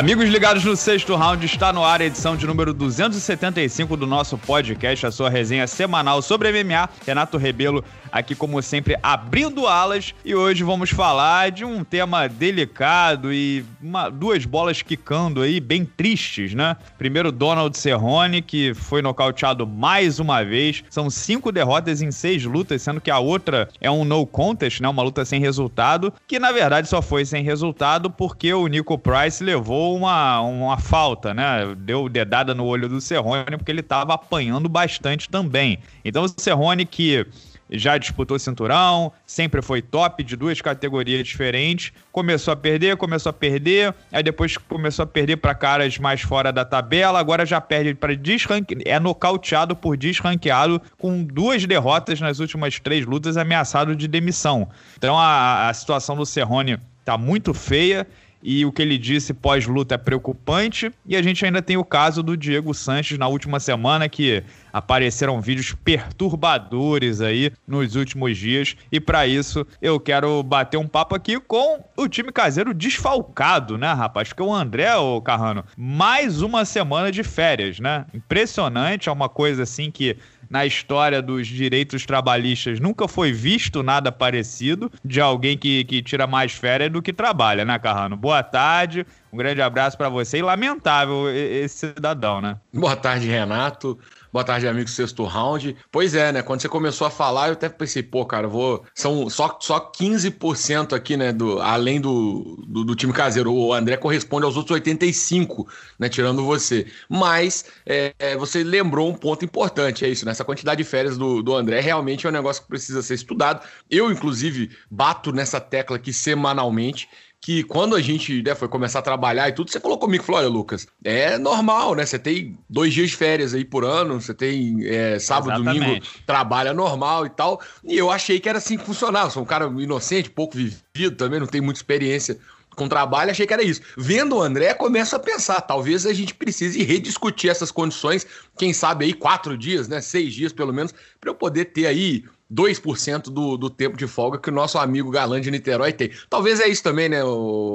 Amigos ligados no sexto round, está no ar a edição de número 275 do nosso podcast, a sua resenha semanal sobre MMA. Renato Rebelo aqui, como sempre, abrindo alas. E hoje vamos falar de um tema delicado e uma, duas bolas quicando aí, bem tristes, né? Primeiro, Donald Cerrone, que foi nocauteado mais uma vez. São cinco derrotas em seis lutas, sendo que a outra é um no contest, né? Uma luta sem resultado, que na verdade só foi sem resultado porque o Nico Price levou uma, uma falta, né? Deu dedada no olho do Serrone, porque ele estava apanhando bastante também. Então o Serrone que já disputou cinturão, sempre foi top de duas categorias diferentes. Começou a perder, começou a perder, aí depois começou a perder para caras mais fora da tabela, agora já perde para desranqueado, é nocauteado por desranqueado com duas derrotas nas últimas três lutas, ameaçado de demissão. Então a, a situação do Cerrone tá muito feia e o que ele disse pós-luta é preocupante. E a gente ainda tem o caso do Diego Sanches na última semana, que apareceram vídeos perturbadores aí nos últimos dias. E para isso, eu quero bater um papo aqui com o time caseiro desfalcado, né, rapaz? Porque o André, o Carrano, mais uma semana de férias, né? Impressionante, é uma coisa assim que na história dos direitos trabalhistas nunca foi visto nada parecido de alguém que, que tira mais férias do que trabalha, né, Carrano? Boa tarde, um grande abraço para você e lamentável esse cidadão, né? Boa tarde, Renato. Boa tarde, amigos, sexto round. Pois é, né? Quando você começou a falar, eu até pensei, pô, cara, vou. São só, só 15% aqui, né? Do, além do, do, do, time caseiro. O André corresponde aos outros 85%, né? Tirando você. Mas é, é, você lembrou um ponto importante, é isso, né? Essa quantidade de férias do, do André realmente é um negócio que precisa ser estudado. Eu, inclusive, bato nessa tecla aqui semanalmente que quando a gente né, foi começar a trabalhar e tudo, você falou comigo, falou, olha, Lucas, é normal, né? Você tem dois dias de férias aí por ano, você tem é, sábado, Exatamente. domingo, trabalha normal e tal. E eu achei que era assim que funcionava. sou um cara inocente, pouco vivido também, não tem muita experiência com trabalho, achei que era isso. Vendo o André, começo a pensar, talvez a gente precise rediscutir essas condições, quem sabe aí quatro dias, né, seis dias pelo menos, para eu poder ter aí 2% do, do tempo de folga que o nosso amigo galã de Niterói tem. Talvez é isso também, né,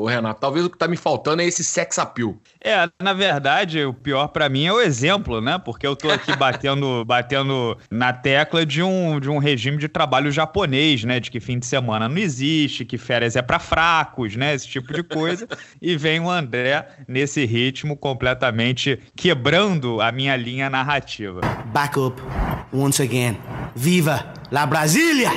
Renato? Talvez o que tá me faltando é esse sex appeal. É, na verdade, o pior para mim é o exemplo, né? Porque eu tô aqui batendo, batendo na tecla de um, de um regime de trabalho japonês, né? De que fim de semana não existe, que férias é para fracos, né? Esse tipo de coisa. e vem o André nesse ritmo completamente quebrando a minha linha narrativa. Back up, once again. Viva! La Brasília!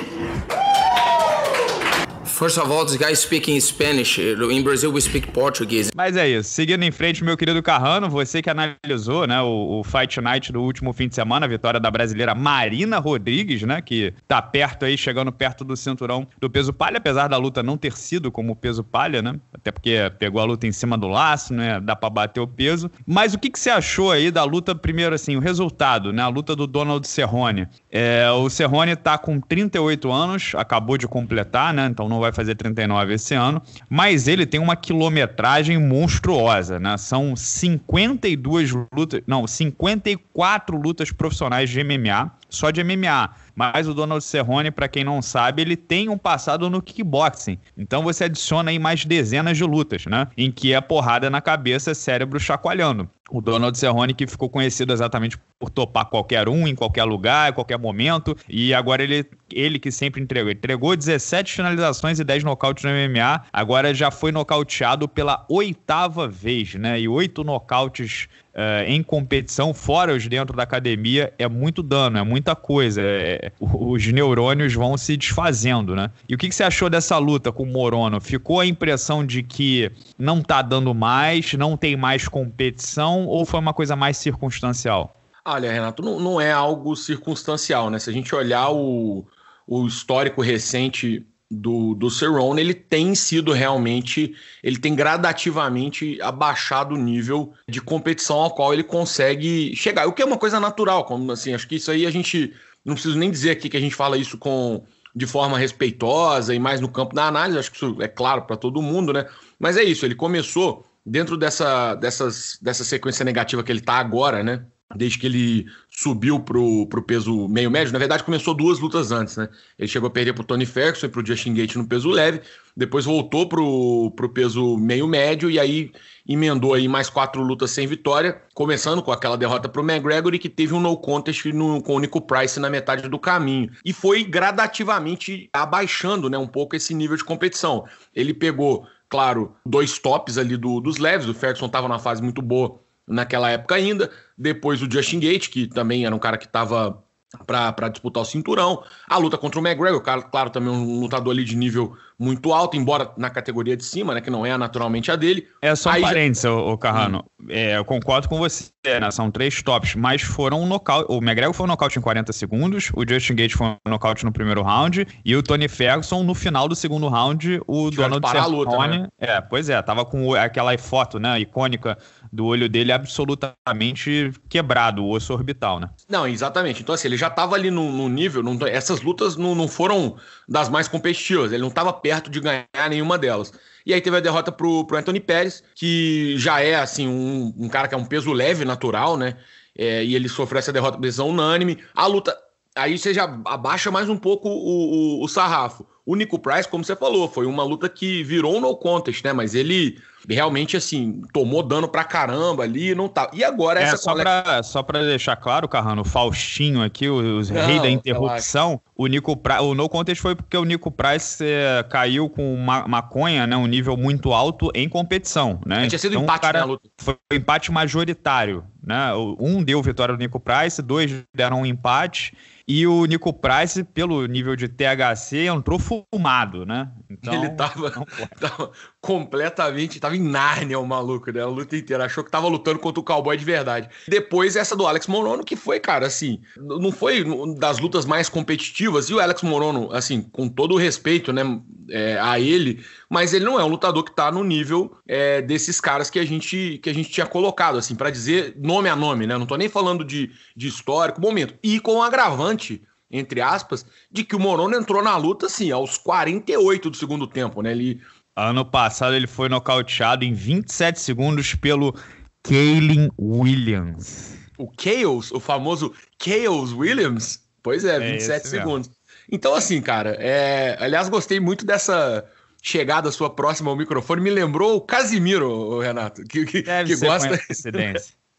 First of all, this guy speaking Spanish. In Brazil, we speak Portuguese. Mas é isso. Seguindo em frente, meu querido Carrano, você que analisou né, o, o Fight Night do último fim de semana, a vitória da brasileira Marina Rodrigues, né, que tá perto aí, chegando perto do cinturão do peso palha, apesar da luta não ter sido como peso palha, né? Até porque pegou a luta em cima do laço, né? Dá pra bater o peso. Mas o que, que você achou aí da luta, primeiro assim, o resultado, né? A luta do Donald Cerrone. É, o Cerrone tá com 38 anos, acabou de completar, né? Então não vai vai fazer 39 esse ano, mas ele tem uma quilometragem monstruosa, né? São 52 lutas, não, 54 lutas profissionais de MMA, só de MMA mas o Donald Cerrone, para quem não sabe, ele tem um passado no kickboxing. Então você adiciona aí mais dezenas de lutas, né? Em que é porrada na cabeça, cérebro chacoalhando. O Donald Cerrone, que ficou conhecido exatamente por topar qualquer um, em qualquer lugar, em qualquer momento. E agora ele, ele que sempre entregou. Entregou 17 finalizações e 10 nocautes no MMA. Agora já foi nocauteado pela oitava vez, né? E oito nocautes Uh, em competição, fora os dentro da academia, é muito dano, é muita coisa. É, é os neurônios vão se desfazendo, né? E o que, que, você achou dessa luta com o Morono? Ficou a impressão de que não tá dando mais, não tem mais competição, ou foi uma coisa mais circunstancial? Olha, Renato, não, não é algo circunstancial, né? Se a gente olhar o, o histórico recente do, do Cerrone, ele tem sido realmente, ele tem gradativamente abaixado o nível de competição ao qual ele consegue chegar, o que é uma coisa natural, como assim, acho que isso aí a gente, não preciso nem dizer aqui que a gente fala isso com de forma respeitosa e mais no campo da análise, acho que isso é claro para todo mundo, né? Mas é isso, ele começou dentro dessa, dessas, dessa sequência negativa que ele está agora, né? desde que ele subiu pro, pro peso meio médio. Na verdade, começou duas lutas antes, né? Ele chegou a perder pro Tony Ferguson e pro Justin Gate no peso leve, depois voltou pro, pro peso meio médio e aí emendou aí mais quatro lutas sem vitória, começando com aquela derrota pro McGregor e que teve um no contest no, com o Nico Price na metade do caminho. E foi gradativamente abaixando, né, um pouco esse nível de competição. Ele pegou Claro, dois tops ali do, dos leves. O Ferguson estava na fase muito boa naquela época ainda. Depois o Justin Gate, que também era um cara que estava para disputar o cinturão. A luta contra o McGregor, o cara, claro, também um lutador ali de nível muito alto, embora na categoria de cima, né, que não é naturalmente a dele. É só um Aí... parênteses, Carrano. Hum. É, eu concordo com você, né? São três tops, mas foram um nocaute. O McGregor foi um nocaute em 40 segundos, o Justin Gates foi um nocaute no primeiro round, e o Tony Ferguson, no final do segundo round, o Tiveram Donald Cerrone... a luta, né? É, pois é, tava com aquela foto, né, icônica do olho dele absolutamente quebrado, o osso orbital, né? Não, exatamente. Então, assim, ele já tava ali no nível. essas lutas não, não foram das mais competitivas, ele não tava perto de ganhar nenhuma delas. E aí teve a derrota pro, pro Anthony Pérez, que já é assim um, um cara que é um peso leve natural, né? É, e ele sofreu essa derrota por decisão unânime. A luta. Aí você já abaixa mais um pouco o, o, o sarrafo. O Nico Price, como você falou, foi uma luta que virou um no contest, né? Mas ele realmente, assim, tomou dano pra caramba ali, não tá. E agora é, essa só, coleção... só pra deixar claro, Carrano, o Faustinho aqui, o, o não, rei da interrupção, o Nico Price, o no contest foi porque o Nico Price é, caiu com uma maconha, né? Um nível muito alto em competição, né? Tinha sido então, empate cara, na né, luta. Foi um empate majoritário, né? Um deu vitória ao Nico Price, dois deram um empate e o Nico Price, pelo nível de THC, entrou fumado, né? Então, ele tava, tava completamente. Tava em Nárnia o maluco, né? A luta inteira. Achou que tava lutando contra o cowboy de verdade. Depois, essa do Alex Morono, que foi, cara, assim. Não foi das lutas mais competitivas. E o Alex Morono, assim, com todo o respeito, né? É, a ele. Mas ele não é um lutador que tá no nível é, desses caras que a gente que a gente tinha colocado, assim, para dizer nome a nome, né? Não tô nem falando de, de histórico, momento. E com o agravante relevante, entre aspas, de que o Morono entrou na luta, assim, aos 48 do segundo tempo, né? Ele... Ano passado ele foi nocauteado em 27 segundos pelo Kaylin Williams. O Chaos, o famoso Chaos Williams? Pois é, 27 é segundos. Mesmo. Então, assim, cara, é... aliás, gostei muito dessa chegada sua próxima ao microfone. Me lembrou o Casimiro, Renato, que, que, que gosta.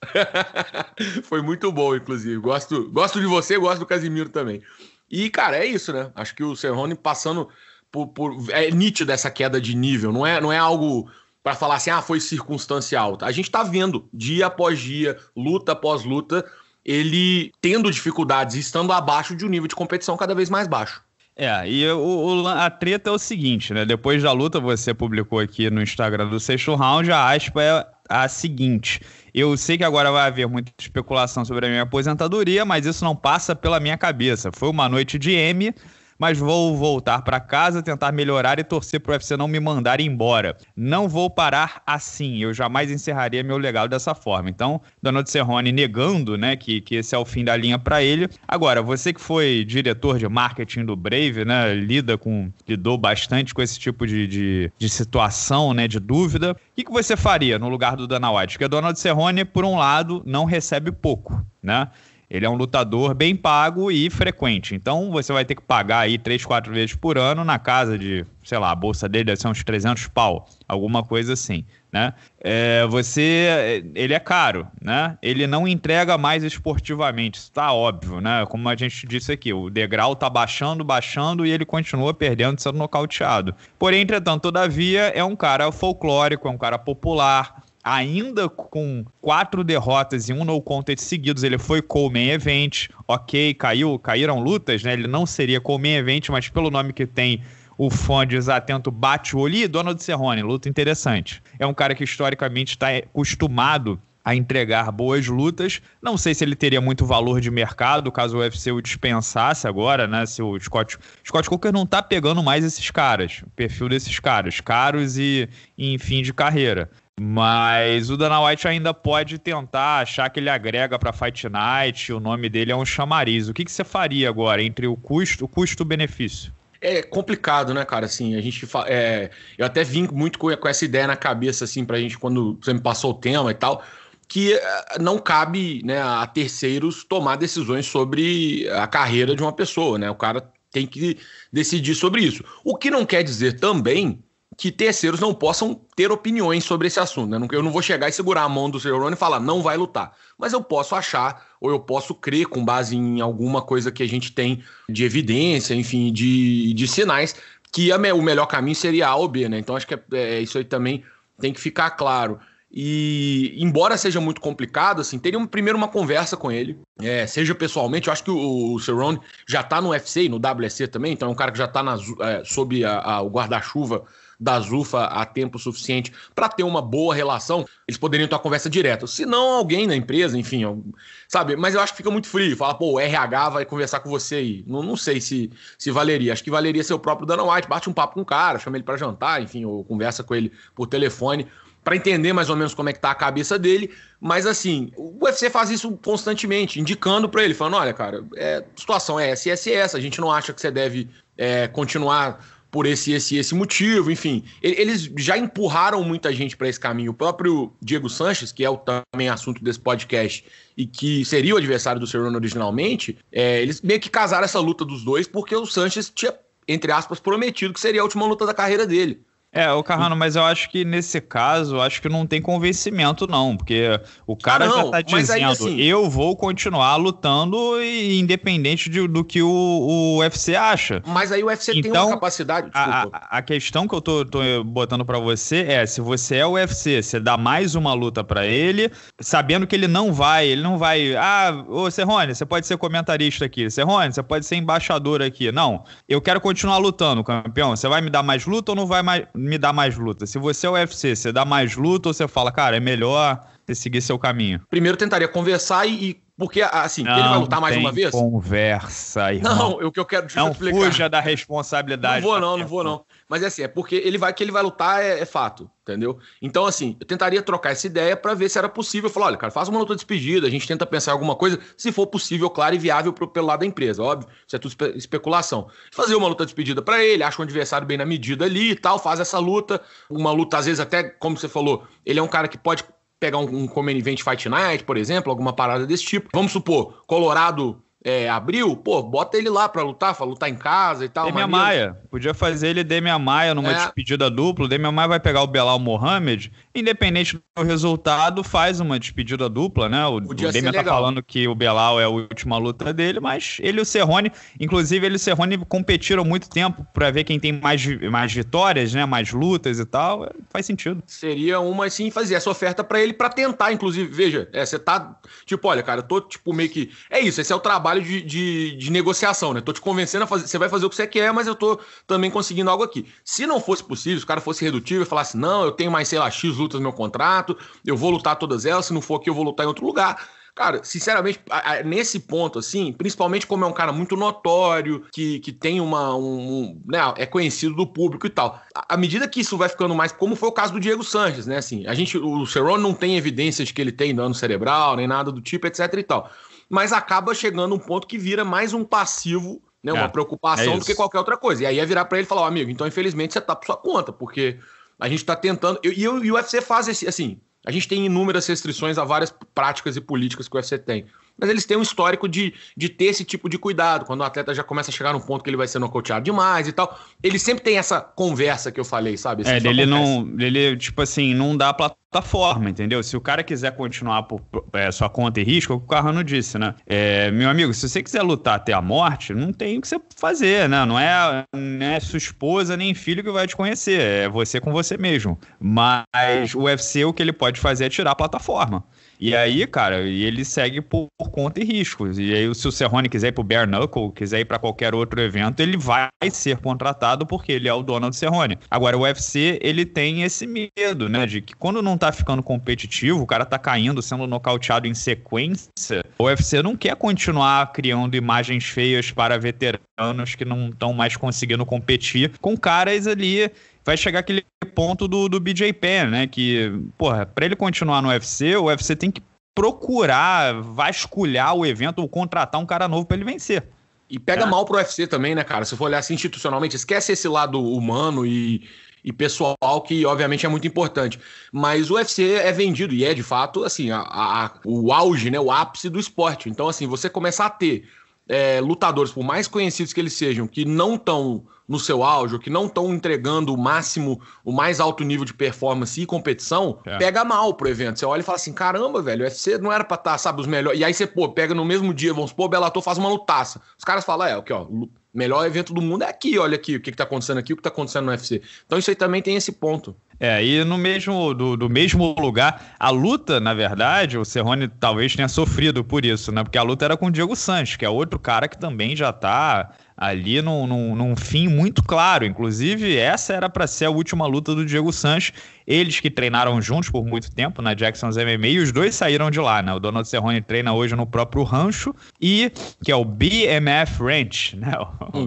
Foi muito bom, inclusive. Gosto, gosto de você, gosto do Casimiro também. E, cara, é isso, né? Acho que o Serrone passando por, por. É nítido essa queda de nível, não é, não é algo para falar assim, ah, foi circunstancial. A gente tá vendo dia após dia, luta após luta, ele tendo dificuldades e estando abaixo de um nível de competição cada vez mais baixo. É, e o, o, a treta é o seguinte, né? Depois da luta, você publicou aqui no Instagram do sexto round, a aspa é a seguinte. Eu sei que agora vai haver muita especulação sobre a minha aposentadoria, mas isso não passa pela minha cabeça. Foi uma noite de M, mas vou voltar para casa, tentar melhorar e torcer para o UFC não me mandar embora. Não vou parar assim, eu jamais encerraria meu legado dessa forma. Então, Donald Cerrone negando né, que, que esse é o fim da linha para ele. Agora, você que foi diretor de marketing do Brave, né, lida com, lidou bastante com esse tipo de, de, de situação, né, de dúvida, o que, que você faria no lugar do Dana White? Porque Donald Cerrone, por um lado, não recebe pouco, né? Ele é um lutador bem pago e frequente. Então você vai ter que pagar aí três, quatro vezes por ano na casa de, sei lá, a bolsa dele deve ser uns 300 pau, alguma coisa assim, né? É, você, é, ele é caro, né? Ele não entrega mais esportivamente, está óbvio, né? Como a gente disse aqui, o degrau tá baixando, baixando e ele continua perdendo, sendo nocauteado. Porém, entretanto, todavia, é um cara folclórico, é um cara popular, ainda com quatro derrotas e um no contest seguidos, ele foi co-main event, ok, caiu, caíram lutas, né? Ele não seria co-main event, mas pelo nome que tem, o fã desatento bate o olho e Donald Cerrone, luta interessante. É um cara que historicamente está acostumado a entregar boas lutas. Não sei se ele teria muito valor de mercado caso o UFC o dispensasse agora, né? Se o Scott, Scott Coker não tá pegando mais esses caras, o perfil desses caras, caros e, e em fim de carreira. Mas o Dana White ainda pode tentar achar que ele agrega para Fight Night, o nome dele é um chamariz. O que, que você faria agora entre o custo, o custo-benefício? É complicado, né, cara? Assim, a gente é, eu até vim muito com, essa ideia na cabeça, assim, pra gente quando você me passou o tema e tal, que é, não cabe né, a terceiros tomar decisões sobre a carreira de uma pessoa, né? O cara tem que decidir sobre isso. O que não quer dizer também que terceiros não possam ter opiniões sobre esse assunto. Né? Eu não vou chegar e segurar a mão do Cerrone e falar, não vai lutar. Mas eu posso achar, ou eu posso crer, com base em alguma coisa que a gente tem de evidência, enfim, de, de sinais, que a, o melhor caminho seria A ou B, né? Então acho que é, é, isso aí também tem que ficar claro. E, embora seja muito complicado, assim, teria um, primeiro uma conversa com ele, é, seja pessoalmente. Eu acho que o, o Cerrone já está no UFC no WC também, então é um cara que já está é, sob a, a, o guarda-chuva da Zufa há tempo suficiente para ter uma boa relação, eles poderiam ter uma conversa direta. Se não, alguém na empresa, enfim, sabe? Mas eu acho que fica muito frio. Fala, pô, o RH vai conversar com você aí. Não, não sei se, se valeria. Acho que valeria ser o próprio Dana White. Bate um papo com o cara, chama ele para jantar, enfim, ou conversa com ele por telefone para entender mais ou menos como é que tá a cabeça dele, mas assim, o UFC faz isso constantemente, indicando para ele, falando, olha, cara, é, a situação é essa essa, essa, a gente não acha que você deve é, continuar por esse esse esse motivo, enfim. Eles já empurraram muita gente para esse caminho. O próprio Diego Sanches, que é o também assunto desse podcast e que seria o adversário do Cerrone originalmente, é, eles meio que casaram essa luta dos dois porque o Sanches tinha entre aspas prometido que seria a última luta da carreira dele. É, o Carrano, mas eu acho que nesse caso, acho que não tem convencimento, não, porque o ah, cara ah, não, já tá dizendo, aí, assim, eu vou continuar lutando, independente de, do que o, o UFC acha. Mas aí o UFC então, tem uma então, capacidade. Desculpa. A, a questão que eu tô, tô botando para você é: se você é o UFC, você dá mais uma luta para ele, sabendo que ele não vai, ele não vai. Ah, ô Serrone, você pode ser comentarista aqui. Serrone, você pode ser embaixador aqui. Não, eu quero continuar lutando, campeão. Você vai me dar mais luta ou não vai mais me dá mais luta? Se você é o UFC, você dá mais luta ou você fala, cara, é melhor você seguir seu caminho? Primeiro tentaria conversar e, e porque, assim, não ele vai lutar mais uma vez. Conversa, irmão. Não, o que eu quero te não explicar. fuja da responsabilidade. Não vou, não, não vou, não. Mas é assim, é porque ele vai que ele vai lutar, é, é fato, entendeu? Então, assim, eu tentaria trocar essa ideia para ver se era possível. Falar, olha, cara, faz uma luta despedida, a gente tenta pensar em alguma coisa, se for possível, claro, e viável pro, pelo lado da empresa, óbvio. Isso é tudo espe especulação. Fazer uma luta despedida para ele, acha um adversário bem na medida ali e tal, faz essa luta. Uma luta, às vezes, até, como você falou, ele é um cara que pode pegar um, um Common Event Fight Night, por exemplo, alguma parada desse tipo. Vamos supor, Colorado é, abril, pô, bota ele lá pra lutar, pra lutar em casa e tal. Demian Maia. Podia fazer ele Demian Maia numa é. despedida dupla. Demian Maia vai pegar o Belal Mohamed. Independente do resultado, faz uma despedida dupla, né? O, Podia o tá falando que o Belal é a última luta dele, mas ele e o serrone inclusive ele e o serrone competiram muito tempo pra ver quem tem mais, mais vitórias, né? Mais lutas e tal. É, faz sentido. Seria uma, sim fazer essa oferta pra ele pra tentar, inclusive. Veja, é, você tá, tipo, olha, cara, eu tô, tipo, meio que... É isso, esse é o trabalho trabalho de, de, de negociação, né? Tô te convencendo a fazer, você vai fazer o que você quer, mas eu tô também conseguindo algo aqui. Se não fosse possível, se o cara fosse redutível e falasse, não, eu tenho mais, sei lá, X lutas no meu contrato, eu vou lutar todas elas, se não for aqui, eu vou lutar em outro lugar. Cara, sinceramente, nesse ponto, assim, principalmente como é um cara muito notório, que, que tem uma. Um, né, é conhecido do público e tal. À medida que isso vai ficando mais. Como foi o caso do Diego Sanches, né? Assim, a gente. O Cerrone não tem evidências que ele tem dano cerebral, nem nada do tipo, etc e tal mas acaba chegando um ponto que vira mais um passivo, né, uma é, preocupação é do que qualquer outra coisa. E aí é virar para ele e falar, oh, amigo, então infelizmente você tá por sua conta, porque a gente está tentando. E, e, e o UFC faz esse, assim, a gente tem inúmeras restrições a várias práticas e políticas que o UFC tem mas eles têm um histórico de, de ter esse tipo de cuidado. Quando o atleta já começa a chegar num ponto que ele vai ser nocauteado demais e tal, ele sempre tem essa conversa que eu falei, sabe? Isso é, não. Ele, tipo assim, não dá plataforma, entendeu? Se o cara quiser continuar por é, sua conta e risco, é o carro não disse, né? É, meu amigo, se você quiser lutar até a morte, não tem o que você fazer, né? Não é, não é sua esposa nem filho que vai te conhecer, é você com você mesmo. Mas o UFC, o que ele pode fazer é tirar a plataforma. E aí, cara, e ele segue por, por, conta e riscos. E aí, se o Cerrone quiser ir pro Bare Knuckle, quiser ir para qualquer outro evento, ele vai ser contratado porque ele é o dono do Cerrone. Agora, o UFC, ele tem esse medo, né, de que quando não tá ficando competitivo, o cara tá caindo, sendo nocauteado em sequência, o UFC não quer continuar criando imagens feias para veteranos que não estão mais conseguindo competir com caras ali vai chegar aquele ponto do, do BJ Penn, né? Que, porra, pra ele continuar no UFC, o UFC tem que procurar vasculhar o evento ou contratar um cara novo para ele vencer. E pega é. mal pro UFC também, né, cara? Se for olhar assim institucionalmente, esquece esse lado humano e, e pessoal, que obviamente é muito importante. Mas o UFC é vendido e é de fato, assim, a, a, o auge, né, o ápice do esporte. Então, assim, você começar a ter é, lutadores, por mais conhecidos que eles sejam, que não estão no seu auge, que não estão entregando o máximo, o mais alto nível de performance e competição, é. pega mal pro evento. Você olha e fala assim: caramba, velho, o UFC não era pra estar, tá, sabe, os melhores. E aí você, pô, pega no mesmo dia, vamos supor, o Bellator faz uma lutaça. Os caras falam, é, o que, ó, Melhor evento do mundo é aqui, olha aqui o que está acontecendo aqui, o que está acontecendo no UFC. Então isso aí também tem esse ponto. É, e no mesmo, do, do mesmo lugar, a luta, na verdade, o Serrone talvez tenha sofrido por isso, né? Porque a luta era com o Diego Sanches, que é outro cara que também já está ali num, num, num fim muito claro. Inclusive, essa era para ser a última luta do Diego Sanches. Eles que treinaram juntos por muito tempo na né? Jackson's MMA e os dois saíram de lá, né? O Donald Cerrone treina hoje no próprio rancho e que é o BMF Ranch, né?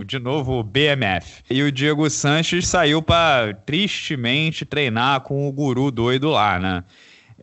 de novo o BMF. E o Diego Sanches saiu para tristemente treinar com o guru doido lá, né?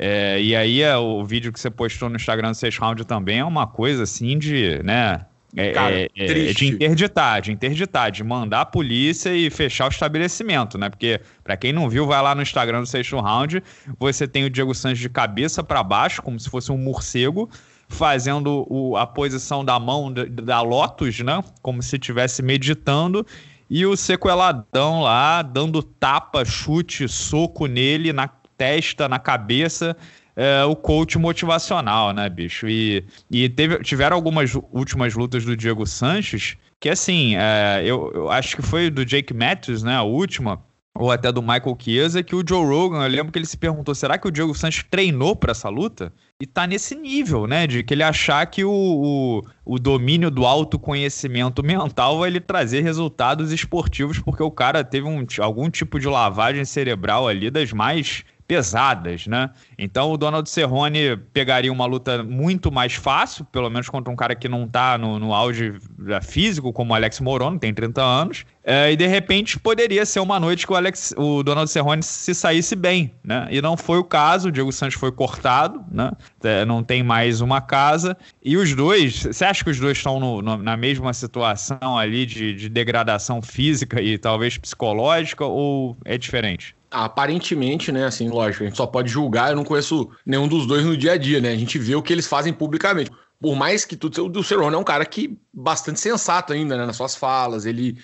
É, e aí é, o vídeo que você postou no Instagram do sexto Round também é uma coisa assim de, né? É, Cara, é, é, é de interditar, de interditar, de mandar a polícia e fechar o estabelecimento, né? Porque, para quem não viu, vai lá no Instagram do sexto round, você tem o Diego Sanches de cabeça para baixo, como se fosse um morcego, fazendo o, a posição da mão da, da Lotus, né? Como se estivesse meditando, e o sequeladão lá, dando tapa, chute, soco nele, na testa, na cabeça é, o coach motivacional, né, bicho? E, e teve, tiveram algumas últimas lutas do Diego Sanches, que assim, é, eu, eu, acho que foi do Jake Matthews, né, a última, ou até do Michael Chiesa, que o Joe Rogan, eu lembro que ele se perguntou, será que o Diego Sanches treinou para essa luta? E tá nesse nível, né, de que ele achar que o, o, o domínio do autoconhecimento mental vai lhe trazer resultados esportivos, porque o cara teve um, algum tipo de lavagem cerebral ali das mais pesadas, né? Então o Donald Cerrone pegaria uma luta muito mais fácil, pelo menos contra um cara que não tá no, no auge é, físico, como o Alex Morono, tem 30 anos. É, e de repente poderia ser uma noite que o, Alex, o Donald Cerrone se saísse bem, né? E não foi o caso, o Diego Santos foi cortado, né? É, não tem mais uma casa. E os dois, você acha que os dois estão no, no, na mesma situação ali de, de degradação física e talvez psicológica, ou é diferente? aparentemente, né, assim, lógico, a gente só pode julgar, eu não conheço nenhum dos dois no dia a dia, né? A gente vê o que eles fazem publicamente. Por mais que tudo, o Cerrone é um cara que bastante sensato ainda, né, nas suas falas, ele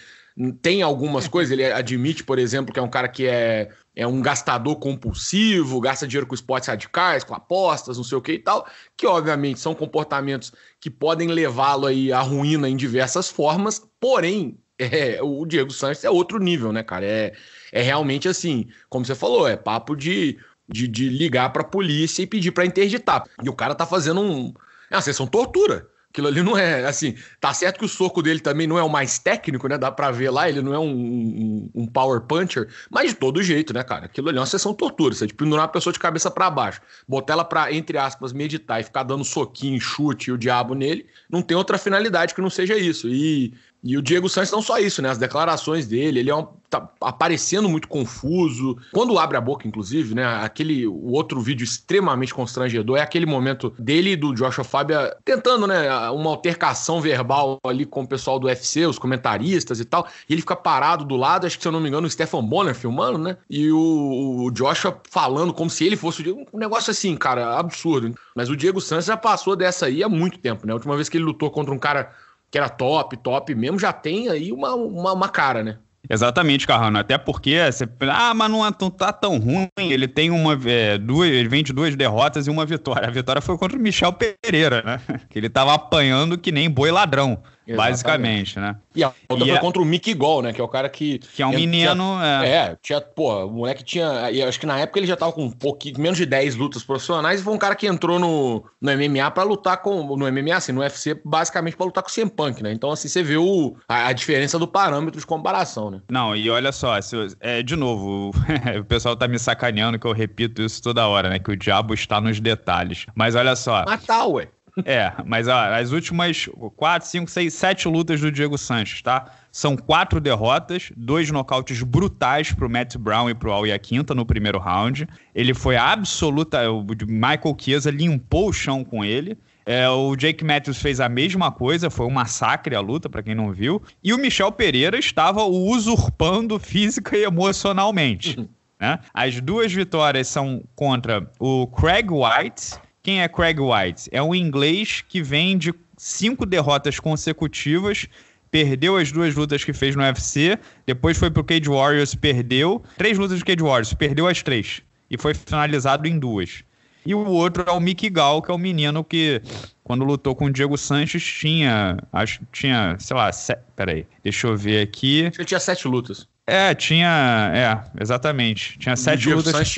tem algumas coisas, ele admite, por exemplo, que é um cara que é, é um gastador compulsivo, gasta dinheiro com esportes radicais, com apostas, não sei o que e tal, que obviamente são comportamentos que podem levá-lo aí à ruína em diversas formas, porém, é, o Diego Sanches é outro nível, né, cara? É, é realmente assim, como você falou, é papo de, de, de ligar pra polícia e pedir para interditar. E o cara tá fazendo um. É uma sessão tortura. Aquilo ali não é, assim, tá certo que o soco dele também não é o mais técnico, né? Dá pra ver lá, ele não é um, um, um power puncher, mas de todo jeito, né, cara? Aquilo ali é uma sessão tortura. Você tipo, pendurar uma pessoa de cabeça para baixo, botar ela pra, entre aspas, meditar e ficar dando soquinho, chute e o diabo nele, não tem outra finalidade que não seja isso. E e o Diego Santos não só isso, né? As declarações dele, ele é um, tá aparecendo muito confuso. Quando abre a boca, inclusive, né? Aquele o outro vídeo extremamente constrangedor é aquele momento dele e do Joshua Fábia tentando, né, uma altercação verbal ali com o pessoal do UFC, os comentaristas e tal. E ele fica parado do lado, acho que se eu não me engano, o Stefan Bonner filmando, né? E o, o Joshua falando como se ele fosse um negócio assim, cara, absurdo. Mas o Diego Santos já passou dessa aí há muito tempo, né? A última vez que ele lutou contra um cara que era top, top mesmo, já tem aí uma, uma, uma cara, né? Exatamente, Carrano. Até porque é, você. Ah, mas não, não é tá tão ruim. Ele tem uma. É, duas, ele vende duas derrotas e uma vitória. A vitória foi contra o Michel Pereira, né? Que ele tava apanhando que nem boi ladrão. Exatamente. Basicamente, né? E a outra e foi é... contra o Mickey Gol, né? Que é o cara que. Que é um tinha, menino. é... é, tinha. Pô, o moleque tinha. Acho que na época ele já tava com um pouquinho, menos de 10 lutas profissionais. E foi um cara que entrou no, no MMA para lutar com. No MMA, assim, no UFC, basicamente para lutar com o CM Punk, né? Então, assim, você vê o, a, a, diferença do parâmetro de comparação, né? Não, e olha só, se, é, de novo, o pessoal tá me sacaneando que eu repito isso toda hora, né? Que o diabo está nos detalhes. Mas olha só. Mas tá, ué. É, mas ó, as últimas 4, 5, 6, 7 lutas do Diego Sanches, tá? São quatro derrotas, dois nocautes brutais pro Matt Brown e pro Alia Quinta no primeiro round. Ele foi absoluta. O Michael Chiesa limpou o chão com ele. É, o Jake Matthews fez a mesma coisa, foi um massacre a luta, para quem não viu. E o Michel Pereira estava o usurpando física e emocionalmente. Né? As duas vitórias são contra o Craig White quem é Craig White? É um inglês que vem de cinco derrotas consecutivas, perdeu as duas lutas que fez no UFC, depois foi pro Cage Warriors, perdeu três lutas do Cage Warriors, perdeu as três e foi finalizado em duas. E o outro é o Mick Gal, que é o menino que, quando lutou com o Diego Sanches, tinha, acho, que tinha, sei lá, se... peraí, deixa eu ver aqui. Acho que tinha sete lutas. É, tinha, é, exatamente. Tinha sete o Diego lutas. Diego Sanches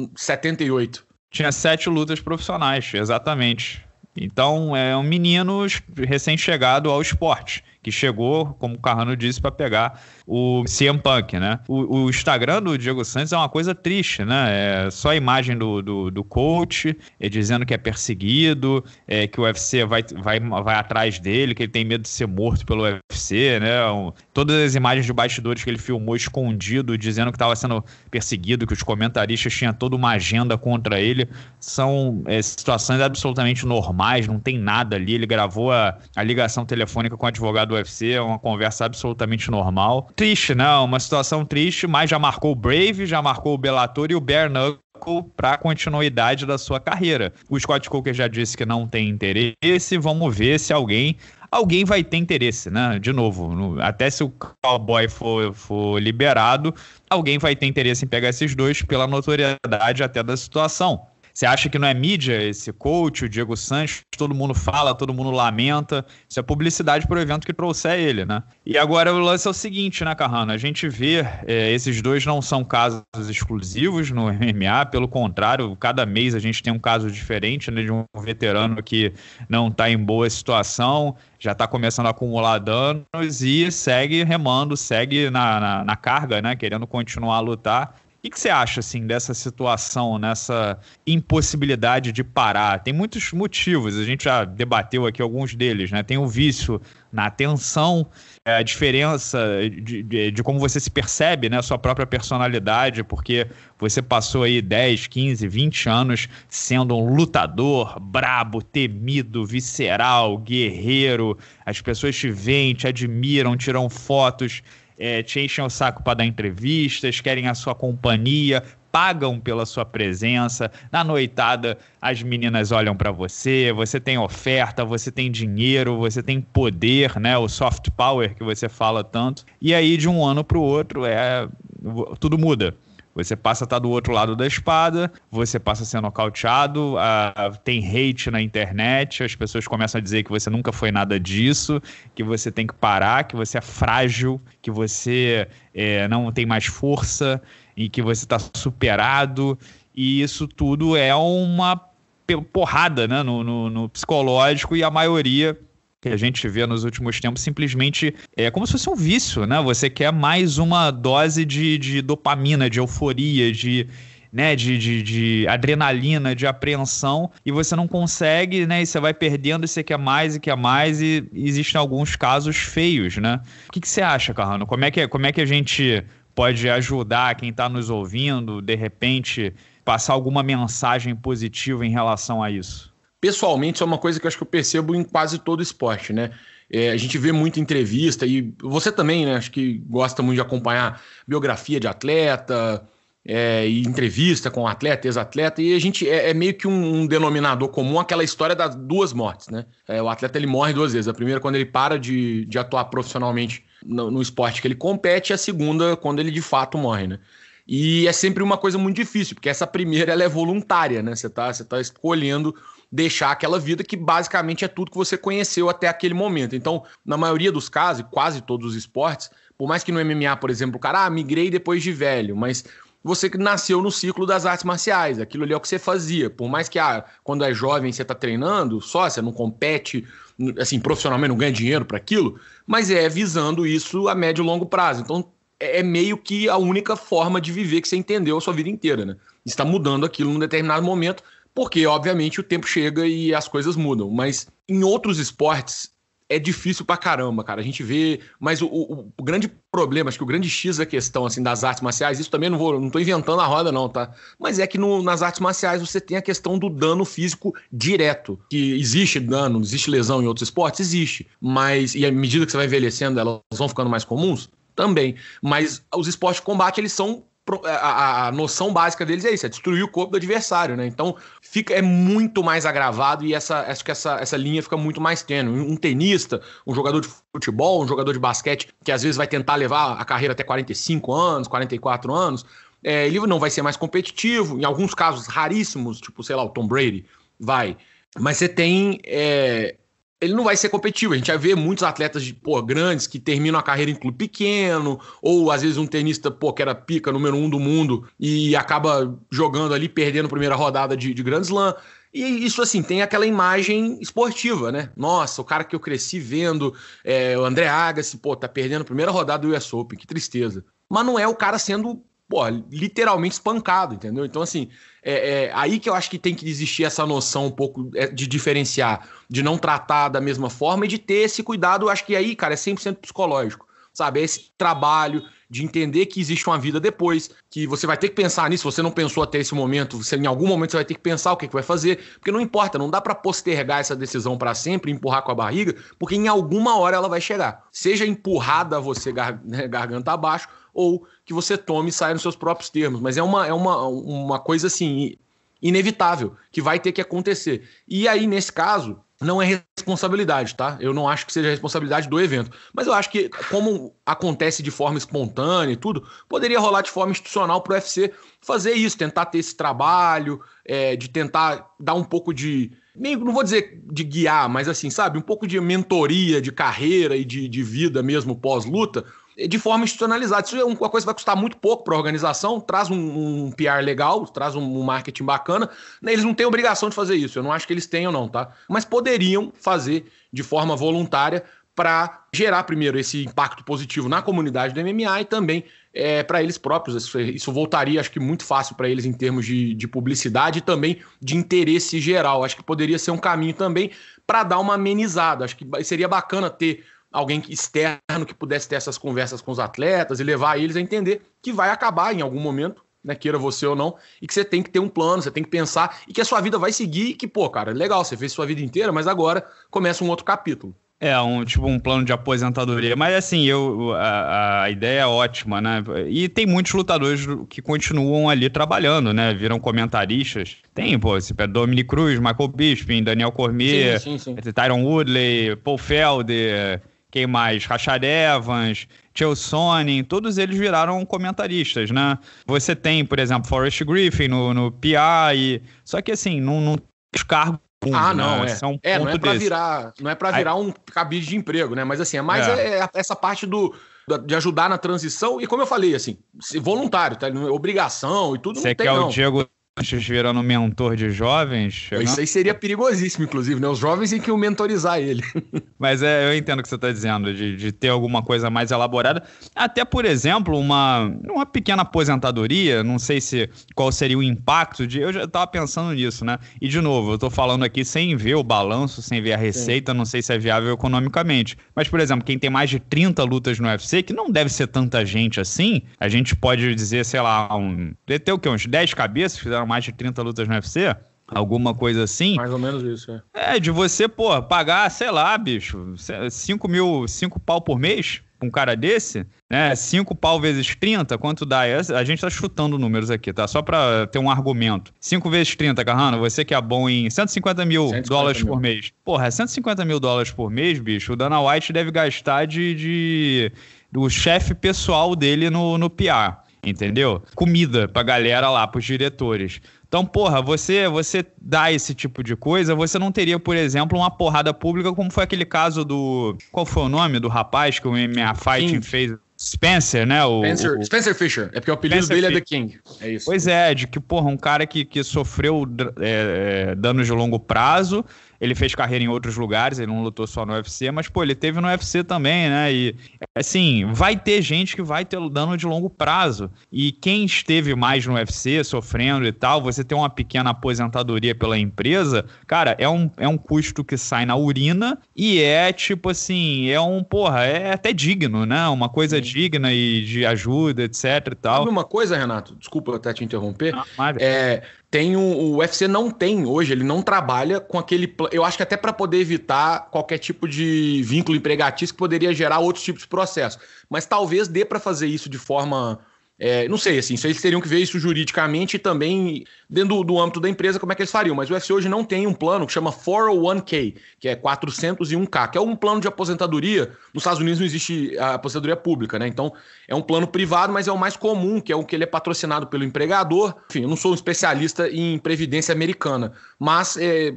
tinha 78. Tinha sete lutas profissionais, exatamente. Então é um menino recém-chegado ao esporte que chegou, como o Carrano disse, para pegar o CM Punk, né? O, o, Instagram do Diego Santos é uma coisa triste, né? É só a imagem do, do, do coach é, dizendo que é perseguido, é, que o UFC vai, vai, vai atrás dele, que ele tem medo de ser morto pelo UFC, né? Um, todas as imagens de bastidores que ele filmou escondido, dizendo que estava sendo perseguido, que os comentaristas tinham toda uma agenda contra ele, são é, situações absolutamente normais, não tem nada ali. Ele gravou a, a ligação telefônica com o advogado do UFC, é uma conversa absolutamente normal. Triste, né? Uma situação triste, mas já marcou o Brave, já marcou o Bellator e o Bare Knuckle para continuidade da sua carreira. O Scott Coker já disse que não tem interesse, vamos ver se alguém alguém vai ter interesse, né? De novo, até se o Cowboy for, for liberado, alguém vai ter interesse em pegar esses dois pela notoriedade até da situação. Você acha que não é mídia esse coach, o Diego Sancho? todo mundo fala, todo mundo lamenta. Isso é publicidade para o evento que trouxer ele, né? E agora o lance é o seguinte, né, Carrano? A gente vê, é, esses dois não são casos exclusivos no MMA, pelo contrário, cada mês a gente tem um caso diferente, né, de um veterano que não está em boa situação, já está começando a acumular danos e segue remando, segue na, na, na carga, né, querendo continuar a lutar. O que você acha assim dessa situação, nessa impossibilidade de parar? Tem muitos motivos, a gente já debateu aqui alguns deles, né? Tem o vício na atenção, é, a diferença de, de, de, como você se percebe, né? Sua própria personalidade, porque você passou aí 10, 15, 20 anos sendo um lutador, brabo, temido, visceral, guerreiro. As pessoas te veem, te admiram, tiram fotos é, te enchem o saco para dar entrevistas, querem a sua companhia, pagam pela sua presença. Na noitada, as meninas olham para você, você tem oferta, você tem dinheiro, você tem poder, né? O soft power que você fala tanto. E aí, de um ano para o outro, é tudo muda. Você passa a estar tá do outro lado da espada, você passa a ser nocauteado, tem hate na internet, as pessoas começam a dizer que você nunca foi nada disso, que você tem que parar, que você é frágil, que você é, não tem mais força e que você está superado. E isso tudo é uma porrada né, no, no, no psicológico e a maioria que a gente vê nos últimos tempos simplesmente é como se fosse um vício, né? Você quer mais uma dose de, de dopamina, de euforia, de né, de, de, de, adrenalina, de apreensão, e você não consegue, né, e você vai perdendo, e você quer mais e quer mais, e existem alguns casos feios, né? O que, que você acha, Carrano? Como é, que, como é que a gente pode ajudar quem está nos ouvindo, de repente, passar alguma mensagem positiva em relação a isso? pessoalmente, isso é uma coisa que eu acho que eu percebo em quase todo esporte, né? É, a gente vê muita entrevista e você também, né? Acho que gosta muito de acompanhar biografia de atleta é, e entrevista com atleta, ex-atleta, e a gente é, é meio que um, um, denominador comum aquela história das duas mortes, né? É, o atleta ele morre duas vezes. A primeira quando ele para de, de atuar profissionalmente no, no esporte que ele compete, e a segunda quando ele de fato morre, né? E é sempre uma coisa muito difícil, porque essa primeira ela é voluntária, né? Você está você tá escolhendo deixar aquela vida que basicamente é tudo que você conheceu até aquele momento. Então, na maioria dos casos, quase todos os esportes, por mais que no MMA, por exemplo, o cara, ah, migrei depois de velho, mas você que nasceu no ciclo das artes marciais, aquilo ali é o que você fazia. Por mais que ah, quando é jovem você está treinando, só você não compete, assim, profissionalmente não ganha dinheiro para aquilo, mas é visando isso a médio e longo prazo. Então, é, é meio que a única forma de viver que você entendeu a sua vida inteira, né? Está mudando aquilo num determinado momento, porque obviamente o tempo chega e as coisas mudam. Mas em outros esportes é difícil pra caramba, cara. A gente vê, mas o, o, o grande problema, acho que o grande X da questão assim das artes marciais, isso também não vou, não tô inventando a roda não, tá? Mas é que no, nas artes marciais você tem a questão do dano físico direto, que existe dano, existe lesão em outros esportes, existe, mas e à medida que você vai envelhecendo, elas vão ficando mais comuns também. Mas os esportes de combate, eles são a, noção básica deles é isso, é destruir o corpo do adversário, né? Então fica é muito mais agravado e essa acho que essa, essa linha fica muito mais tênue. Um tenista, um jogador de futebol, um jogador de basquete que às vezes vai tentar levar a carreira até 45 anos, 44 anos, é, ele não vai ser mais competitivo. Em alguns casos raríssimos, tipo sei lá o Tom Brady, vai. Mas você tem é, ele não vai ser competitivo. A gente vai ver muitos atletas de, pô, grandes que terminam a carreira em clube pequeno, ou às vezes um tenista, pô, que era pica número um do mundo e acaba jogando ali, perdendo a primeira rodada de, de Grand Slam. E isso, assim, tem aquela imagem esportiva, né? Nossa, o cara que eu cresci vendo, é, o André Agassi, pô, tá perdendo a primeira rodada do US Open, que tristeza. Mas não é o cara sendo pô, literalmente espancado, entendeu? Então, assim, é, é, aí que eu acho que tem que existir essa noção um pouco é, de diferenciar, de não tratar da mesma forma e de ter esse cuidado, eu acho que aí, cara, é 100% psicológico, sabe? É esse trabalho de entender que existe uma vida depois, que você vai ter que pensar nisso, você não pensou até esse momento, você, em algum momento você vai ter que pensar o que, que vai fazer, porque não importa, não dá para postergar essa decisão para sempre, empurrar com a barriga, porque em alguma hora ela vai chegar, seja empurrada você gar né, garganta abaixo ou que você tome e saia nos seus próprios termos. Mas é uma, é uma, uma coisa assim, inevitável, que vai ter que acontecer. E aí, nesse caso, não é responsabilidade, tá? Eu não acho que seja responsabilidade do evento. Mas eu acho que, como acontece de forma espontânea e tudo, poderia rolar de forma institucional para o UFC fazer isso, tentar ter esse trabalho, é, de tentar dar um pouco de. meio não vou dizer de guiar, mas assim, sabe? Um pouco de mentoria, de carreira e de, de vida mesmo pós-luta de forma institucionalizada. Isso é uma coisa que vai custar muito pouco para a organização, traz um, um, PR legal, traz um, marketing bacana. Né? Eles não têm obrigação de fazer isso, eu não acho que eles tenham, não, tá? Mas poderiam fazer de forma voluntária para gerar primeiro esse impacto positivo na comunidade do MMA e também é, para eles próprios. Isso, isso, voltaria, acho que muito fácil para eles em termos de, de publicidade e também de interesse geral. Acho que poderia ser um caminho também para dar uma amenizada. Acho que seria bacana ter alguém externo que pudesse ter essas conversas com os atletas e levar eles a entender que vai acabar em algum momento, né, queira você ou não, e que você tem que ter um plano, você tem que pensar e que a sua vida vai seguir e que, pô, cara, legal, você fez sua vida inteira, mas agora começa um outro capítulo. É, um, tipo um plano de aposentadoria. Mas assim, eu, a, a, ideia é ótima, né? E tem muitos lutadores que continuam ali trabalhando, né? Viram comentaristas. Tem, pô, esse é Dominic Cruz, Michael Bisping, Daniel Cormier, sim, sim, sim. Tyron Woodley, Paul Felder quem mais? Rachar Evans, Chelsonin, todos eles viraram comentaristas, né? Você tem, por exemplo, Forrest Griffin no, no PI, só que assim, não, não os cargos ah, não, né? é. É, é, não é pra desse. virar, não é para virar Aí... um cabide de emprego, né? Mas assim, é mais é. É, é essa parte do de ajudar na transição e como eu falei assim, voluntário, tá? Obrigação e tudo Você não tem, quer não. o Diego Sanches virando mentor de jovens. Isso aí seria perigosíssimo, inclusive, né? Os jovens têm que o mentorizar ele. Mas é, eu entendo o que você está dizendo, de, de, ter alguma coisa mais elaborada. Até, por exemplo, uma, uma pequena aposentadoria, não sei se qual seria o impacto de. Eu já estava pensando nisso, né? E, de novo, eu estou falando aqui sem ver o balanço, sem ver a receita, Sim. não sei se é viável economicamente. Mas, por exemplo, quem tem mais de 30 lutas no UFC, que não deve ser tanta gente assim, a gente pode dizer, sei lá, um. Deve ter o quê? Uns 10 cabeças que fizeram tiveram mais de 30 lutas no UFC, alguma coisa assim. Mais ou menos isso, é. É, de você, pô, pagar, sei lá, bicho, 5 mil, 5 pau por mês um cara desse, né? 5 pau vezes 30, quanto dá? É, a gente tá chutando números aqui, tá? Só pra ter um argumento. 5 vezes 30, Carrano, você que é bom em 150 mil 150 dólares mil. por mês. Porra, 150 mil dólares por mês, bicho, o Dana White deve gastar de. de do chefe pessoal dele no, no PR entendeu? Comida pra galera lá, pros diretores. Então, porra, você, você dá esse tipo de coisa, você não teria, por exemplo, uma porrada pública, como foi aquele caso do. Qual foi o nome do rapaz que o MMA Fighting fez? Spencer, né? O, Spencer, o, Spencer Fisher. É porque o apelido Spencer dele Fisher. é The King. É isso. Pois é, de que, porra, um cara que, que sofreu é, é, danos de longo prazo ele fez carreira em outros lugares, ele não lutou só no UFC, mas, pô, ele teve no UFC também, né? E, assim, vai ter gente que vai ter dano de longo prazo. E quem esteve mais no UFC, sofrendo e tal, você ter uma pequena aposentadoria pela empresa, cara, é um, é um custo que sai na urina e é, tipo assim, é um, porra, é até digno, né? Uma coisa Sim. digna e de ajuda, etc e tal. Sabe uma coisa, Renato? Desculpa até te interromper. Não, mas... é, tem um, o UFC não tem hoje, ele não trabalha com aquele. Eu acho que até para poder evitar qualquer tipo de vínculo empregatício que poderia gerar outros tipos de processo. Mas talvez dê para fazer isso de forma é, não sei, assim, se eles teriam que ver isso juridicamente e também dentro do, do, âmbito da empresa, como é que eles fariam. Mas o UFC hoje não tem um plano que chama 401k, que é 401k, que é um plano de aposentadoria. Nos Estados Unidos não existe a aposentadoria pública, né? Então é um plano privado, mas é o mais comum, que é o que ele é patrocinado pelo empregador. Enfim, eu não sou um especialista em previdência americana, mas é,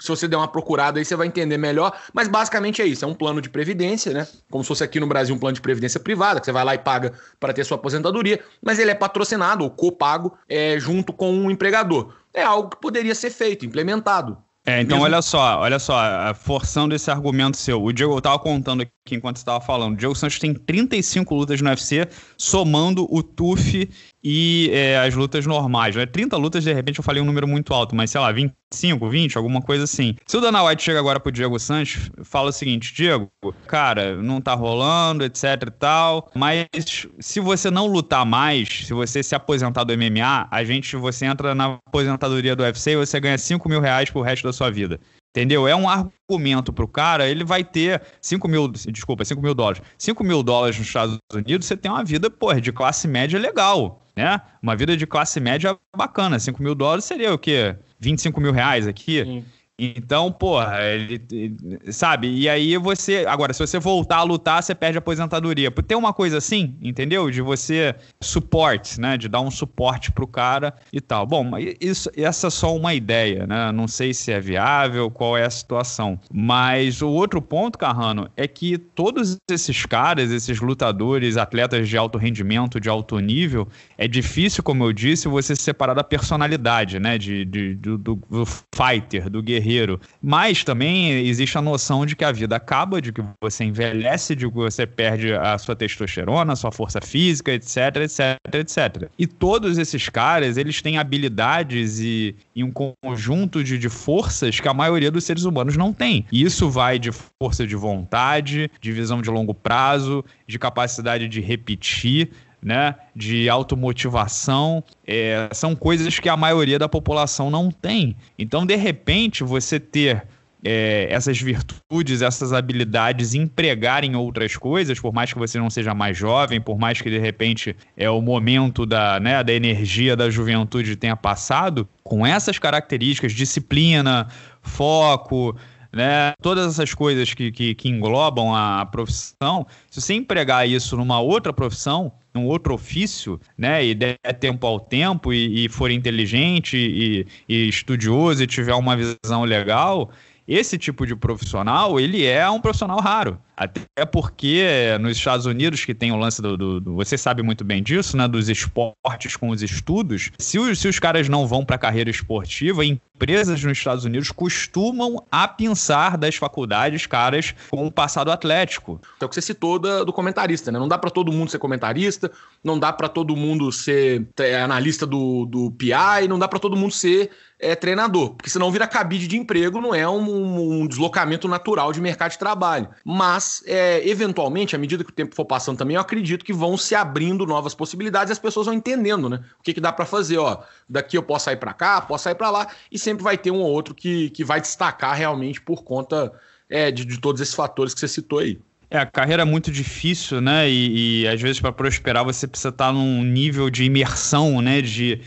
se você der uma procurada aí, você vai entender melhor. Mas basicamente é isso: é um plano de previdência, né? Como se fosse aqui no Brasil um plano de previdência privada, que você vai lá e paga para ter sua aposentadoria, mas ele é patrocinado ou copago é, junto com um empregador. É algo que poderia ser feito, implementado. É, então Mesmo... olha só, olha só, forçando esse argumento seu. O Diego, eu tava contando aqui enquanto você tava falando. O Diego Santos tem 35 lutas no UFC, somando o TUF e é, as lutas normais, né? 30 lutas, de repente eu falei um número muito alto, mas sei lá, 25, 20, alguma coisa assim. Se o Dana White chega agora pro Diego Sanches, fala o seguinte: Diego, cara, não tá rolando, etc e tal, mas se você não lutar mais, se você se aposentar do MMA, a gente, você entra na aposentadoria do UFC e você ganha 5 mil reais pro resto da sua vida. Entendeu? É um argumento para o cara, ele vai ter 5 mil, desculpa, 5 mil dólares. 5 mil dólares nos Estados Unidos, você tem uma vida, porra, de classe média legal, né? Uma vida de classe média bacana. 5 mil dólares seria o quê? 25 mil reais aqui? Sim. Então, porra, ele, ele, sabe? E aí você. Agora, se você voltar a lutar, você perde a aposentadoria. Tem uma coisa assim, entendeu? De você suporte, né? De dar um suporte pro cara e tal. Bom, mas isso, essa é só uma ideia, né? Não sei se é viável, qual é a situação. Mas o outro ponto, Carrano, é que todos esses caras, esses lutadores, atletas de alto rendimento, de alto nível, é difícil, como eu disse, você separar da personalidade, né? De, de do, do, do fighter, do guerreiro guerreiro. Mas também existe a noção de que a vida acaba, de que você envelhece, de que você perde a sua testosterona, a sua força física, etc, etc, etc. E todos esses caras, eles têm habilidades e, e um conjunto de, de forças que a maioria dos seres humanos não tem. E isso vai de força de vontade, de visão de longo prazo, de capacidade de repetir né, de automotivação, é, são coisas que a maioria da população não tem. Então, de repente, você ter é, essas virtudes, essas habilidades empregar em outras coisas, por mais que você não seja mais jovem, por mais que de repente é o momento da, né, da energia da juventude tenha passado, com essas características, disciplina, foco, né, todas essas coisas que, que, que englobam a profissão, se você empregar isso numa outra profissão, num outro ofício, né, e der tempo ao tempo e, e for inteligente e, e estudioso e tiver uma visão legal, esse tipo de profissional, ele é um profissional raro. Até porque eh, nos Estados Unidos, que tem o lance do, do, do, Você sabe muito bem disso, né? Dos esportes com os estudos. Se os, se os caras não vão para a carreira esportiva, empresas nos Estados Unidos costumam a pensar das faculdades caras com um passado atlético. então o que você citou da, do comentarista, né? Não dá para todo mundo ser comentarista, não dá para todo mundo ser eh, analista do, do PI, não dá para todo mundo ser é, treinador, porque senão vira cabide de emprego, não é um, um deslocamento natural de mercado de trabalho. Mas, é, eventualmente, à medida que o tempo for passando também, eu acredito que vão se abrindo novas possibilidades e as pessoas vão entendendo, né? O que, que dá para fazer, ó. Daqui eu posso sair para cá, posso sair para lá, e sempre vai ter um ou outro que, que vai destacar realmente por conta é, de, de todos esses fatores que você citou aí. É, a carreira é muito difícil, né? E, e às vezes para prosperar você precisa estar tá num nível de imersão, né? De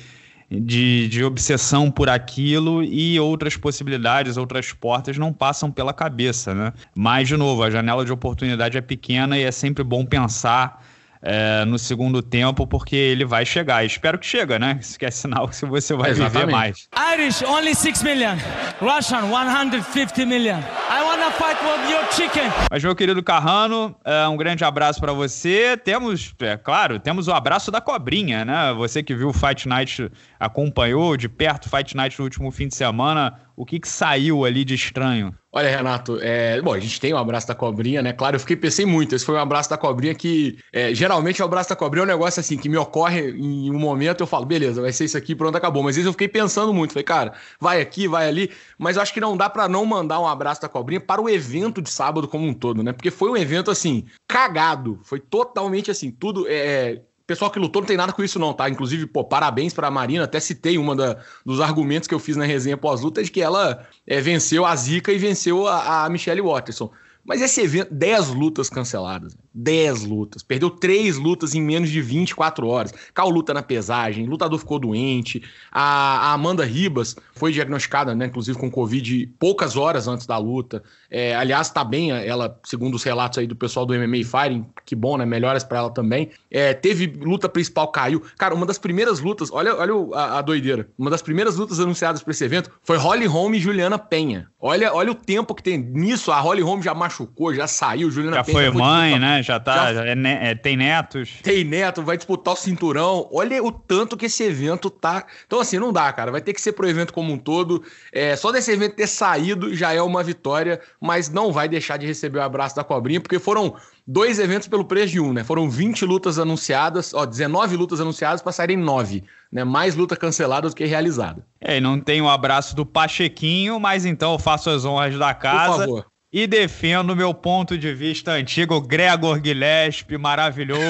de, de obsessão por aquilo e outras possibilidades, outras portas não passam pela cabeça, né? Mas, de novo, a janela de oportunidade é pequena e é sempre bom pensar é, no segundo tempo, porque ele vai chegar. Espero que chega, né? Isso que é sinal que você vai é, Exatamente. viver mais. Irish, only 6 million. Russian, 150 million. I wanna fight with your chicken. Mas, meu querido Carrano, é, um grande abraço para você. Temos, é claro, temos o abraço da cobrinha, né? Você que viu o Fight Night acompanhou de perto Fight Night no último fim de semana. O que, que saiu ali de estranho? Olha, Renato, é... bom, a gente tem o um abraço da cobrinha, né? Claro, eu fiquei pensei muito. Esse foi um abraço da cobrinha que. É, geralmente o abraço da cobrinha é um negócio assim que me ocorre em um momento, eu falo, beleza, vai ser isso aqui, pronto, acabou. Mas às vezes eu fiquei pensando muito, falei, cara, vai aqui, vai ali. Mas acho que não dá para não mandar um abraço da cobrinha para o evento de sábado como um todo, né? Porque foi um evento assim, cagado. Foi totalmente assim, tudo. É, pessoal que lutou não tem nada com isso, não, tá? Inclusive, pô, parabéns para a Marina. Até citei uma dos argumentos que eu fiz na resenha pós-luta de que ela é, venceu a Zika e venceu a, a Michelle Watterson. Mas esse evento, 10 lutas canceladas. Né? 10 lutas. Perdeu 3 lutas em menos de 24 horas. Cal luta na pesagem, lutador ficou doente. A, a Amanda Ribas foi diagnosticada, né, inclusive com Covid, poucas horas antes da luta. É, aliás, tá bem, ela, segundo os relatos aí do pessoal do MMA Fighting, que bom, né? Melhoras para ela também. É, teve luta principal, caiu. Cara, uma das primeiras lutas, olha, olha a, a doideira. Uma das primeiras lutas anunciadas para esse evento foi Holly Holm e Juliana Penha. Olha, olha o tempo que tem nisso. A Holly Holm já machucou, já saiu. Juliana já Penha foi já foi mãe, né? Já tá. Já... É, é, tem netos. Tem neto, vai disputar o cinturão. Olha o tanto que esse evento tá. Então, assim, não dá, cara. Vai ter que ser pro evento como um todo. É, só desse evento ter saído já é uma vitória, mas não vai deixar de receber o abraço da cobrinha, porque foram dois eventos pelo preço de um, né? Foram 20 lutas anunciadas, ó, 19 lutas anunciadas passarem 9, né? Mais luta cancelada do que realizada. É, não tem o abraço do Pachequinho, mas então eu faço as honras da casa. Por favor e defendo meu ponto de vista antigo, Gregor Gillespie, maravilhoso.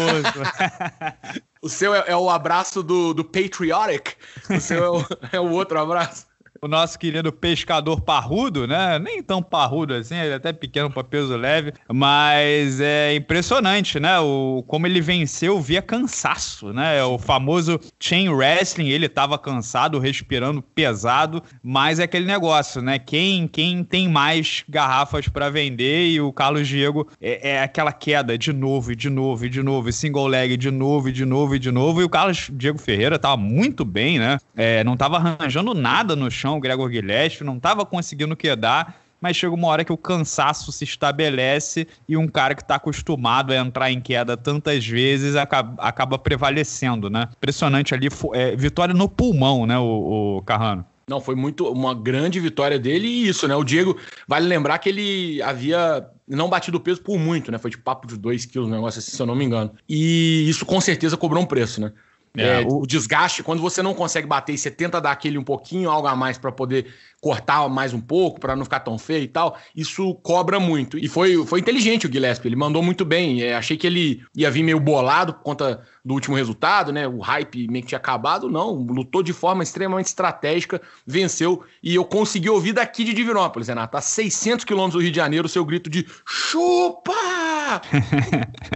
o seu é, é, o abraço do, do Patriotic, o seu é o, é o outro abraço o nosso querido pescador parrudo, né? Nem tão parrudo assim, ele é até pequeno para peso leve, mas é impressionante, né? O, como ele venceu via cansaço, né? É o famoso chain wrestling, ele estava cansado, respirando pesado, mas é aquele negócio, né? Quem, quem tem mais garrafas para vender e o Carlos Diego é, é, aquela queda de novo e de novo e de novo, e single leg de novo e de novo e de novo, e o Carlos Diego Ferreira tava muito bem, né? É, não tava arranjando nada no chão o Gregor Guilherme não estava conseguindo quedar, mas chega uma hora que o cansaço se estabelece e um cara que está acostumado a entrar em queda tantas vezes acaba, acaba prevalecendo, né? Impressionante ali, é, vitória no pulmão, né, o, o Carrano? Não, foi muito uma grande vitória dele e isso, né? O Diego, vale lembrar que ele havia não batido o peso por muito, né? Foi de tipo papo de 2 quilos, um negócio assim, se eu não me engano. E isso com certeza cobrou um preço, né? É, é, o desgaste, quando você não consegue bater e você tenta dar aquele um pouquinho, algo a mais para poder cortar mais um pouco, para não ficar tão feio e tal, isso cobra muito. E foi, foi inteligente o Gillespie, ele mandou muito bem. É, achei que ele ia vir meio bolado por conta do último resultado, né? O hype meio que tinha acabado. Não, lutou de forma extremamente estratégica, venceu. E eu consegui ouvir daqui de Divinópolis, Renato, a 600 quilômetros do Rio de Janeiro, o seu grito de chupa!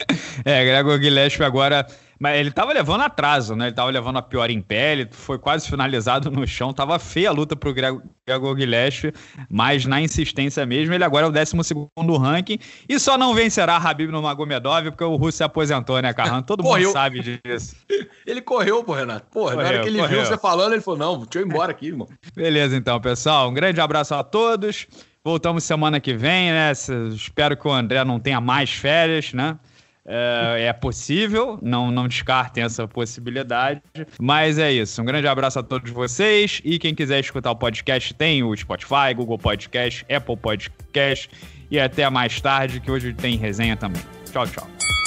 é, Gregor Gillespie agora mas ele tava levando atraso, né? Ele tava levando a pior em pele, foi quase finalizado no chão. Tava feia a luta pro Gregor, Gregor Guilherme, mas na insistência mesmo, ele agora é o 12 do ranking. E só não vencerá Habib no Magomedov, porque o Russo se aposentou, né, Carran? Todo correu. mundo sabe disso. ele correu, pô, Renato. Pô, correu, na hora que ele correu. viu você falando, ele falou: não, deixa eu ir embora aqui, irmão. Beleza, então, pessoal. Um grande abraço a todos. Voltamos semana que vem, né? Espero que o André não tenha mais férias, né? É, é, possível, não, não descartem essa possibilidade. Mas é isso. Um grande abraço a todos vocês. E quem quiser escutar o podcast, tem o Spotify, Google Podcast, Apple Podcast. E até mais tarde, que hoje tem resenha também. Tchau, tchau.